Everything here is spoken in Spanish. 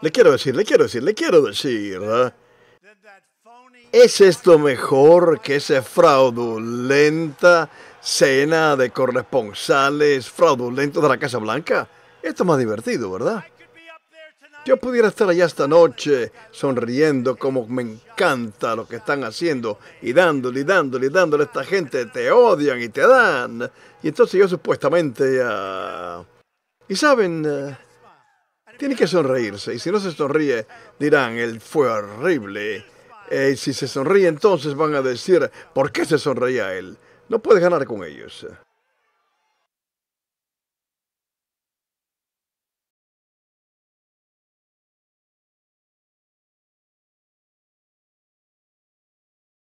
Le quiero decir, le quiero decir, le quiero decir. ¿Es esto mejor que esa fraudulenta cena de corresponsales fraudulentos de la Casa Blanca? Esto es más divertido, ¿verdad? Yo pudiera estar allá esta noche sonriendo como me encanta lo que están haciendo y dándole y dándole y dándole a esta gente. Te odian y te dan. Y entonces yo supuestamente... Ah, y saben... Ah, tiene que sonreírse. Y si no se sonríe, dirán, él fue horrible. Y eh, si se sonríe, entonces van a decir, ¿por qué se sonreía él? No puede ganar con ellos.